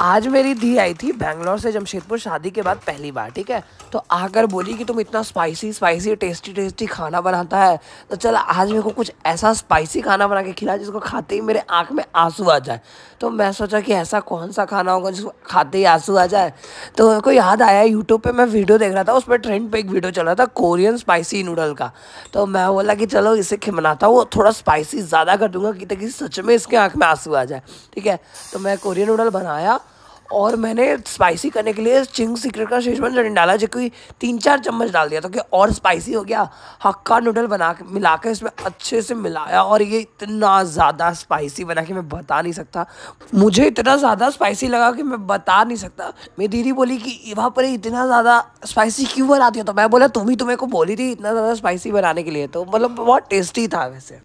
आज मेरी धी आई थी बैंगलोर से जमशेदपुर शादी के बाद पहली बार ठीक है तो आकर बोली कि तुम इतना स्पाइसी स्पाइसी टेस्टी टेस्टी खाना बनाता है तो चल आज मेरे को कुछ ऐसा स्पाइसी खाना बना के खिला जिसको खाते ही मेरे आँख में आंसू आ जाए तो मैं सोचा कि ऐसा कौन सा खाना होगा जिसको खाते ही आंसू आ जाए तो मेरे को याद आया यूट्यूब पर मैं वीडियो देख रहा था उस पर ट्रेंड पर एक वीडियो चल रहा था कोरियन स्पाइसी नूडल का तो मैं बोला कि चलो इसे खिमनाता हूँ थोड़ा स्पाइसी ज़्यादा कर दूंगा कि तक सच में इसके आँख में आंसू आ जाए ठीक है तो मैं कोरियन नूडल बनाया और मैंने स्पाइसी करने के लिए चिंग सीक्रेट का शेजवान चटनी डाला जो कि तीन चार चम्मच डाल दिया था कि और स्पाइसी हो गया हक्का नूडल बना के मिला के इसमें अच्छे से मिलाया और ये इतना ज़्यादा स्पाइसी बना कि मैं बता नहीं सकता मुझे इतना ज़्यादा स्पाइसी लगा कि मैं बता नहीं सकता मेरी दीदी बोली कि वहाँ पर इतना ज़्यादा स्पाइसी क्यों बनाती हो तो मैं बोला तुम ही तुम्हें को बोली थी इतना ज़्यादा स्पाइसी बनाने के लिए तो मतलब बहुत टेस्टी था वैसे